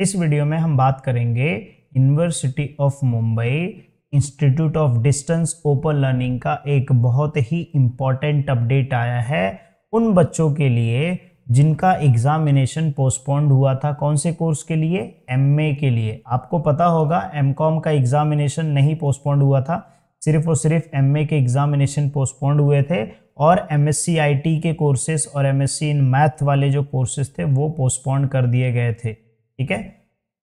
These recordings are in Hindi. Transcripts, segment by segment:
इस वीडियो में हम बात करेंगे university of Mumbai institute of distance open learning का एक बहुत ही इम्पॉर्टेंट अपडेट आया है उन बच्चों के लिए जिनका एग्जामिनेशन पोस्टपोन्ड हुआ था कौन से कोर्स के लिए एम के लिए आपको पता होगा एम का एग्जामिनेशन नहीं पोस्टपोन्ड हुआ था सिर्फ और सिर्फ एम के एग्जामिनेशन पोस्टपोन्ड हुए थे और एम एस के कोर्सेज और एम इन मैथ वाले जो कोर्सेज थे वो पोस्टपोन्ड कर दिए गए थे ठीक है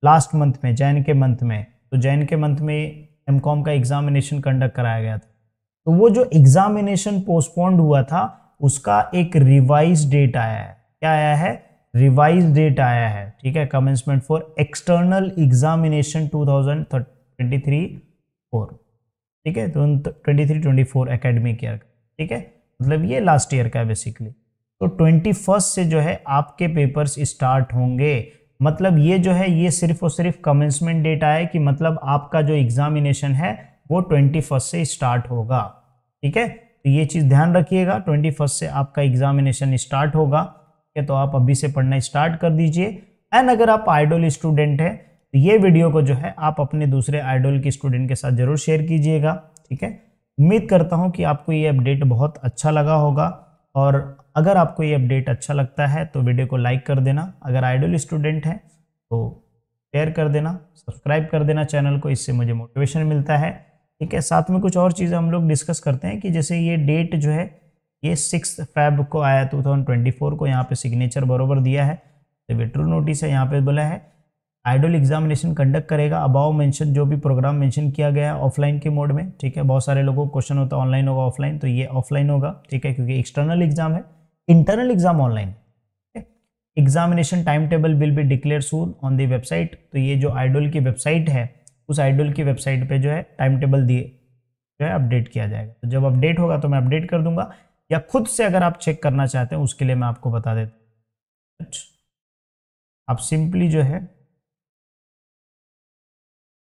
लास्ट मंथ में जैन के मंथ में तो जैन के मंथ में एम कॉम का एग्जामिनेशन कंडक्ट कराया गया था तो वो जो एग्जामिनेशन पोस्टपोन्ड हुआ था उसका एक रिवाइज डेट आया है क्या आया है रिवाइज डेट आया है ठीक है commencement for external examination 2023 four ठीक है तो twenty three twenty four academic year ठीक है मतलब ये लास्ट ईयर का बेसिकली तो ट्वेंटी फर्स्ट से जो है आपके पेपर्स स्टार्ट होंगे मतलब ये जो है ये सिर्फ और सिर्फ कमेंसमेंट डेट आया कि मतलब आपका जो एग्जामिनेशन है वो ट्वेंटी फर्स्ट से स्टार्ट होगा ठीक है तो ये चीज़ ध्यान रखिएगा ट्वेंटी फर्स्ट से आपका एग्जामिनेशन स्टार्ट होगा ठीक है तो आप अभी से पढ़ना स्टार्ट कर दीजिए एंड अगर आप आइडल स्टूडेंट हैं तो ये वीडियो को जो है आप अपने दूसरे आइडल के स्टूडेंट के साथ ज़रूर शेयर कीजिएगा ठीक है उम्मीद करता हूँ कि आपको ये अपडेट बहुत अच्छा लगा होगा और अगर आपको ये अपडेट अच्छा लगता है तो वीडियो को लाइक कर देना अगर आइडल स्टूडेंट हैं तो शेयर कर देना सब्सक्राइब कर देना चैनल को इससे मुझे मोटिवेशन मिलता है ठीक है साथ में कुछ और चीज़ें हम लोग डिस्कस करते हैं कि जैसे ये डेट जो है ये सिक्स फैब को आया टू फोर को यहाँ पे सिग्नेचर बरोबर दिया है तो ट्रू नोटिस है यहाँ पे बोला है आइडल एग्जामिनेशन कंडक्ट करेगा अबाव मेंशन जो भी प्रोग्राम मेंशन किया गया है ऑफलाइन के मोड में ठीक है बहुत सारे लोगों को क्वेश्चन होता है ऑनलाइन होगा ऑफलाइन तो ये ऑफलाइन होगा ठीक है क्योंकि एक्सटर्नल एग्जाम है internal exam online examination time table will be declare soon on the website तो ये जो आइडोल की वेबसाइट है उस आइडोल की वेबसाइट पे जो है टाइम टेबल दिए जो है अपडेट किया जाएगा तो जब अपडेट होगा तो मैं अपडेट कर दूंगा या खुद से अगर आप चेक करना चाहते हैं उसके लिए मैं आपको बता देता आप सिंपली जो है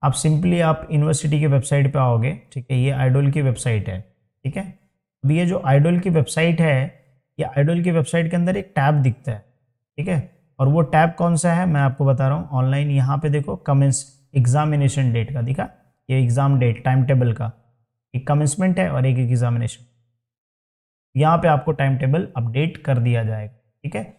आप सिंपली आप यूनिवर्सिटी की वेबसाइट पर आओगे ठीक है ये आइडोल की वेबसाइट है ठीक है अब ये जो आइडोल की वेबसाइट है ये आइडल की वेबसाइट के अंदर एक टैब दिखता है ठीक है और वो टैब कौन सा है मैं आपको बता रहा हूँ ऑनलाइन यहाँ पे देखो कमेंस एग्जामिनेशन डेट का दिखा ये एग्ज़ाम डेट टाइम टेबल का एक कमेंसमेंट है और एक एग्जामिनेशन यहाँ पे आपको टाइम टेबल अपडेट कर दिया जाएगा ठीक है